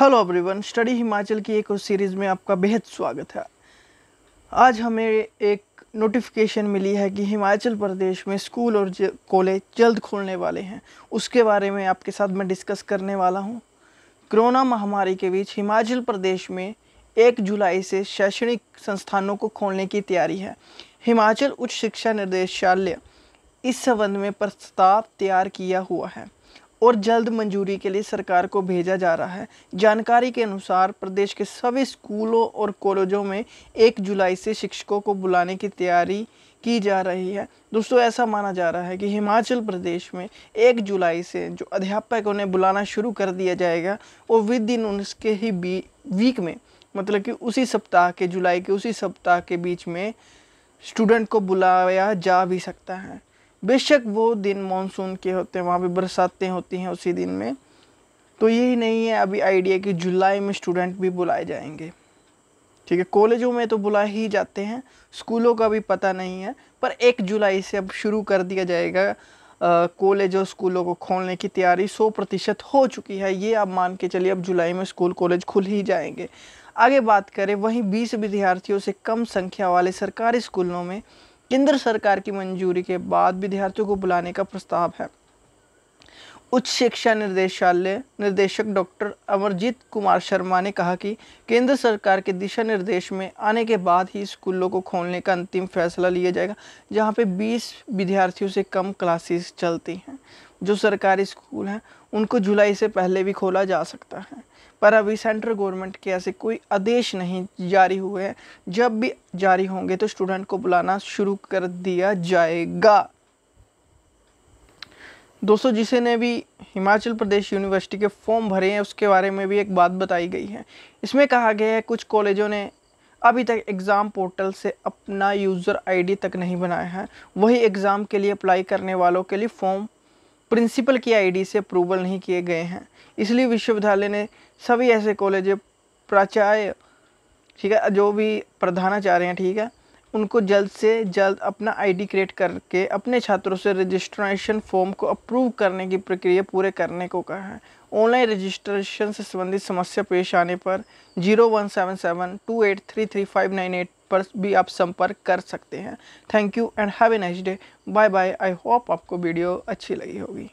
hello everyone study Himachal की एक और सीरीज़ में आपका बेहद स्वागत है आज हमें एक नोटिफिकेशन मिली है कि हिमाचल प्रदेश में स्कूल और कॉलेज जल्द खोलने वाले हैं उसके बारे में आपके साथ मैं डिस्कस करने वाला हूं कोरोना महामारी के बीच हिमाचल प्रदेश में एक जुलाई से शैक्षणिक संस्थानों को खोलने की तैयारी है हिमाचल उच्च शिक्षा निर्देशालय इस संबंध में प्रस्ताव तैयार किया हुआ है और जल्द मंजूरी के लिए सरकार को भेजा जा रहा है जानकारी के अनुसार प्रदेश के सभी स्कूलों और कॉलेजों में एक जुलाई से शिक्षकों को बुलाने की तैयारी की जा रही है दोस्तों ऐसा माना जा रहा है कि हिमाचल प्रदेश में एक जुलाई से जो अध्यापक उन्हें बुलाना शुरू कर दिया जाएगा वो विद दिन उनके ही वीक में मतलब कि उसी सप्ताह के जुलाई के उसी सप्ताह के बीच में स्टूडेंट को बुलाया जा भी सकता है बेशक वो दिन मानसून के होते हैं वहाँ पे बरसातें होती हैं उसी दिन में तो यही नहीं है अभी आइडिया कि जुलाई में स्टूडेंट भी बुलाए जाएंगे ठीक है कॉलेजों में तो बुलाए ही जाते हैं स्कूलों का भी पता नहीं है पर एक जुलाई से अब शुरू कर दिया जाएगा कॉलेज और स्कूलों को खोलने की तैयारी सौ प्रतिशत हो चुकी है ये आप मान के चलिए अब जुलाई में स्कूल कॉलेज खुल ही जाएंगे आगे बात करें वहीं बीस विद्यार्थियों से कम संख्या वाले सरकारी स्कूलों में केंद्र सरकार की मंजूरी के बाद विद्यार्थियों को बुलाने का प्रस्ताव है उच्च शिक्षा निर्देशालय निर्देशक डॉक्टर अमरजीत कुमार शर्मा ने कहा कि केंद्र सरकार के दिशा निर्देश में आने के बाद ही स्कूलों को खोलने का अंतिम फैसला लिया जाएगा जहां पे 20 विद्यार्थियों से कम क्लासेस चलती हैं जो सरकारी स्कूल हैं उनको जुलाई से पहले भी खोला जा सकता है पर अभी सेंट्रल गवर्नमेंट के ऐसे कोई आदेश नहीं जारी हुए हैं जब भी जारी होंगे तो स्टूडेंट को बुलाना शुरू कर दिया जाएगा दोस्तों जिसे ने भी हिमाचल प्रदेश यूनिवर्सिटी के फॉर्म भरे हैं उसके बारे में भी एक बात बताई गई है इसमें कहा गया है कुछ कॉलेजों ने अभी तक एग्ज़ाम पोर्टल से अपना यूज़र आईडी तक नहीं बनाया है वही एग्ज़ाम के लिए अप्लाई करने वालों के लिए फॉर्म प्रिंसिपल की आईडी से अप्रूवल नहीं किए गए हैं इसलिए विश्वविद्यालय ने सभी ऐसे कॉलेज प्राचार्य ठीक है जो भी प्रधानाचार्य हैं ठीक है उनको जल्द से जल्द अपना आईडी क्रिएट करके अपने छात्रों से रजिस्ट्रेशन फॉर्म को अप्रूव करने की प्रक्रिया पूरे करने को कहा है ऑनलाइन रजिस्ट्रेशन से संबंधित समस्या पेश आने पर zero one seven seven two eight three three five nine eight पर भी आप संपर्क कर सकते हैं thank you and have a nice day bye bye I hope आपको वीडियो अच्छी लगी होगी